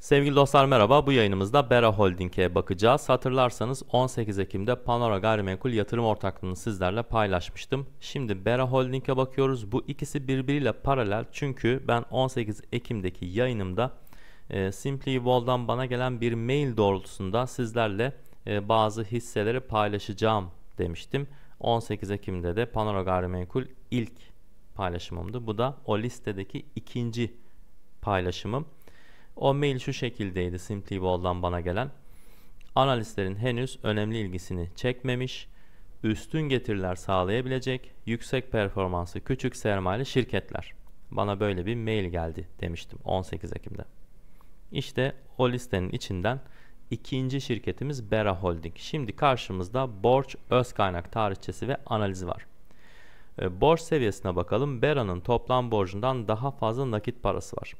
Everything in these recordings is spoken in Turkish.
Sevgili dostlar merhaba. Bu yayınımızda Bera Holding'e bakacağız. Hatırlarsanız 18 Ekim'de Panora Gayrimenkul Yatırım Ortaklığı'nı sizlerle paylaşmıştım. Şimdi Bera Holding'e bakıyoruz. Bu ikisi birbiriyle paralel çünkü ben 18 Ekim'deki yayınımda e, Simply Wall'dan bana gelen bir mail doğrultusunda sizlerle e, bazı hisseleri paylaşacağım demiştim. 18 Ekim'de de Panora Gayrimenkul ilk paylaşımımdı. Bu da o listedeki ikinci paylaşımım. O mail şu şekildeydi SimpliBall'dan bana gelen. Analistlerin henüz önemli ilgisini çekmemiş, üstün getiriler sağlayabilecek, yüksek performansı küçük sermayeli şirketler. Bana böyle bir mail geldi demiştim 18 Ekim'de. İşte o listenin içinden ikinci şirketimiz Bera Holding. Şimdi karşımızda borç, öz kaynak tarihçesi ve analizi var. Ee, borç seviyesine bakalım. Bera'nın toplam borcundan daha fazla nakit parası var.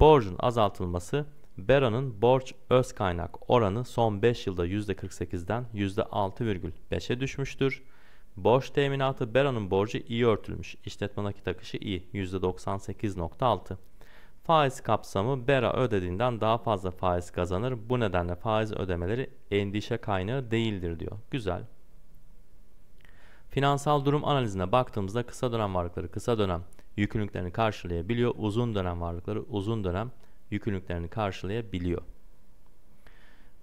Borcun azaltılması Bera'nın borç öz kaynak oranı son 5 yılda %48'den %6,5'e düşmüştür. Borç teminatı Bera'nın borcu iyi örtülmüş. İşletme nakit akışı iyi %98.6. Faiz kapsamı Bera ödediğinden daha fazla faiz kazanır. Bu nedenle faiz ödemeleri endişe kaynağı değildir diyor. Güzel. Finansal durum analizine baktığımızda kısa dönem varlıkları kısa dönem yükümlülüklerini karşılayabiliyor. Uzun dönem varlıkları uzun dönem yükümlülüklerini karşılayabiliyor.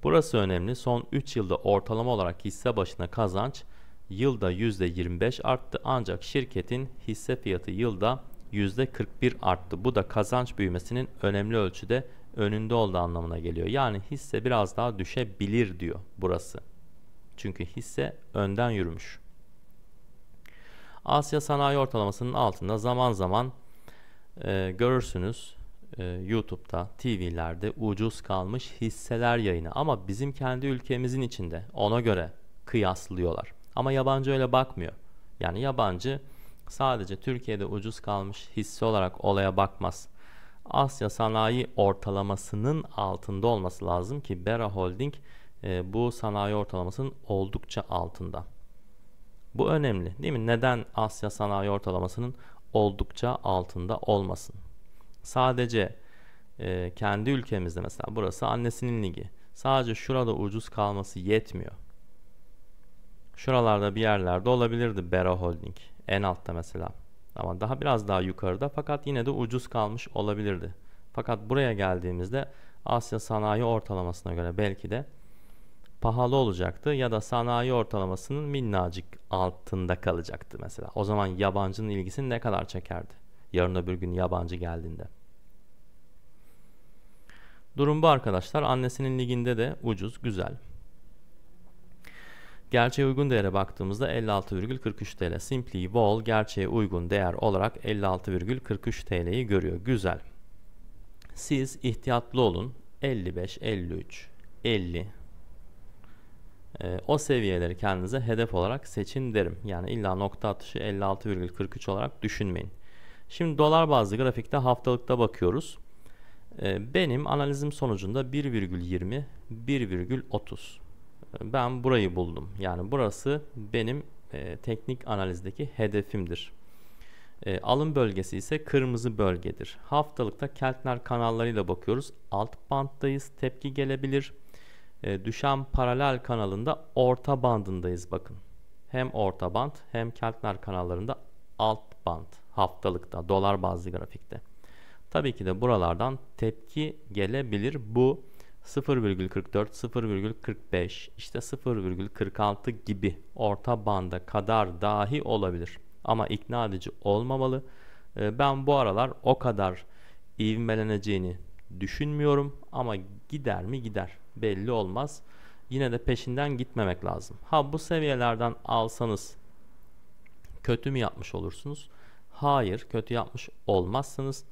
Burası önemli. Son 3 yılda ortalama olarak hisse başına kazanç yılda %25 arttı ancak şirketin hisse fiyatı yılda %41 arttı. Bu da kazanç büyümesinin önemli ölçüde önünde olduğu anlamına geliyor. Yani hisse biraz daha düşebilir diyor burası. Çünkü hisse önden yürümüş. Asya sanayi ortalamasının altında zaman zaman e, görürsünüz e, YouTube'da, TV'lerde ucuz kalmış hisseler yayını ama bizim kendi ülkemizin içinde ona göre kıyaslıyorlar. Ama yabancı öyle bakmıyor. Yani yabancı sadece Türkiye'de ucuz kalmış hisse olarak olaya bakmaz. Asya sanayi ortalamasının altında olması lazım ki Bera Holding e, bu sanayi ortalamasının oldukça altında. Bu önemli değil mi? Neden Asya sanayi ortalamasının oldukça altında olmasın? Sadece e, kendi ülkemizde mesela burası annesinin ligi. Sadece şurada ucuz kalması yetmiyor. Şuralarda bir yerlerde olabilirdi Bera Holding. En altta mesela. Ama daha biraz daha yukarıda fakat yine de ucuz kalmış olabilirdi. Fakat buraya geldiğimizde Asya sanayi ortalamasına göre belki de pahalı olacaktı ya da sanayi ortalamasının minnacık altında kalacaktı mesela. O zaman yabancının ilgisini ne kadar çekerdi? Yarın öbür gün yabancı geldiğinde. Durum bu arkadaşlar. Annesinin liginde de ucuz, güzel. Gerçeğe uygun değere baktığımızda 56,43 TL. Simply Wall gerçeğe uygun değer olarak 56,43 TL'yi görüyor. Güzel. Siz ihtiyatlı olun. 55, 53, 50, e, o seviyeleri kendinize hedef olarak seçin derim. Yani illa nokta atışı 56,43 olarak düşünmeyin. Şimdi dolar bazlı grafikte haftalıkta bakıyoruz. E, benim analizim sonucunda 1,20 1,30 ee, ben burayı buldum. Yani burası benim e, teknik analizdeki hedefimdir. E, alım bölgesi ise kırmızı bölgedir. Haftalıkta Keltner kanallarıyla bakıyoruz. Alt banttayız. Tepki gelebilir e, düşen paralel kanalında orta bandındayız bakın. Hem orta band hem Keltner kanallarında alt band haftalıkta dolar bazlı grafikte. Tabii ki de buralardan tepki gelebilir. Bu 0,44, 0,45, işte 0,46 gibi orta banda kadar dahi olabilir. Ama ikna edici olmamalı. E, ben bu aralar o kadar ivmeleneceğini düşünmüyorum ama gider mi gider belli olmaz. Yine de peşinden gitmemek lazım. Ha bu seviyelerden alsanız kötü mü yapmış olursunuz? Hayır kötü yapmış olmazsınız.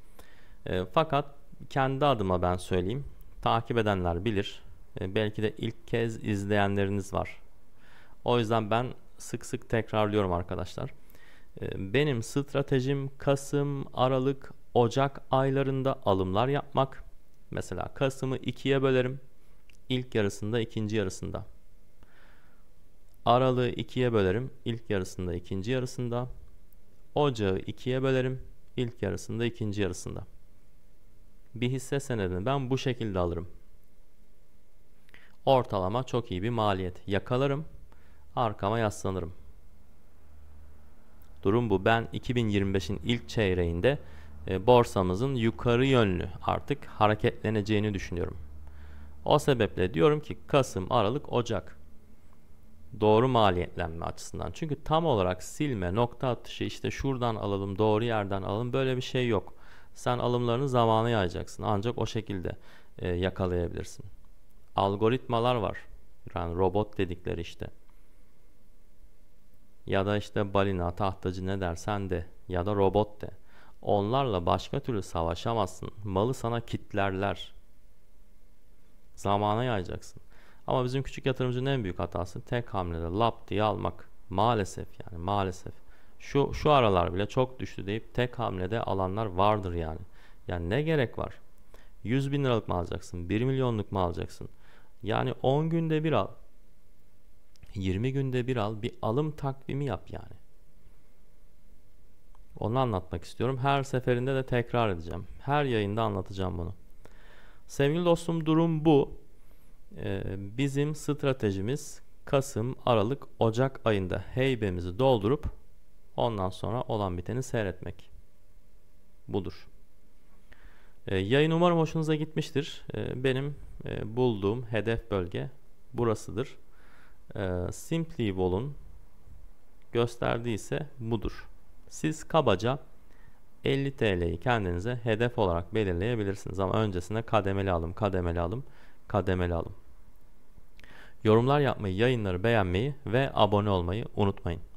E, fakat kendi adıma ben söyleyeyim. Takip edenler bilir. E, belki de ilk kez izleyenleriniz var. O yüzden ben sık sık tekrarlıyorum arkadaşlar. E, benim stratejim Kasım, Aralık, Ocak aylarında alımlar yapmak. Mesela Kasım'ı ikiye bölerim. İlk yarısında ikinci yarısında. Aralığı ikiye bölerim. İlk yarısında ikinci yarısında. Ocağı ikiye bölerim. İlk yarısında ikinci yarısında. Bir hisse senedini ben bu şekilde alırım. Ortalama çok iyi bir maliyet yakalarım. Arkama yaslanırım. Durum bu. Ben 2025'in ilk çeyreğinde e, borsamızın yukarı yönlü artık hareketleneceğini düşünüyorum. O sebeple diyorum ki Kasım, Aralık, Ocak doğru maliyetlenme açısından. Çünkü tam olarak silme, nokta atışı işte şuradan alalım, doğru yerden alalım böyle bir şey yok. Sen alımlarını zamanı yayacaksın. Ancak o şekilde e, yakalayabilirsin. Algoritmalar var. Yani robot dedikleri işte. Ya da işte balina, tahtacı ne dersen de ya da robot de. Onlarla başka türlü savaşamazsın. Malı sana kitlerler. Zamana yayacaksın. Ama bizim küçük yatırımcının en büyük hatası tek hamlede lap diye almak. Maalesef yani maalesef. Şu, şu aralar bile çok düştü deyip tek hamlede alanlar vardır yani. Yani ne gerek var? 100 bin liralık mı alacaksın? 1 milyonluk mu alacaksın? Yani 10 günde bir al. 20 günde bir al. Bir alım takvimi yap yani. Onu anlatmak istiyorum. Her seferinde de tekrar edeceğim. Her yayında anlatacağım bunu. Sevgili dostum durum bu. Ee, bizim stratejimiz Kasım, Aralık, Ocak ayında heybemizi doldurup ondan sonra olan biteni seyretmek. Budur. Ee, yayın umarım hoşunuza gitmiştir. Ee, benim e, bulduğum hedef bölge burasıdır. Ee, Simply Wall'un Gösterdiyse budur. Siz kabaca 50 TL'yi kendinize hedef olarak belirleyebilirsiniz ama öncesinde kademeli alım, kademeli alım, kademeli alım. Yorumlar yapmayı, yayınları beğenmeyi ve abone olmayı unutmayın.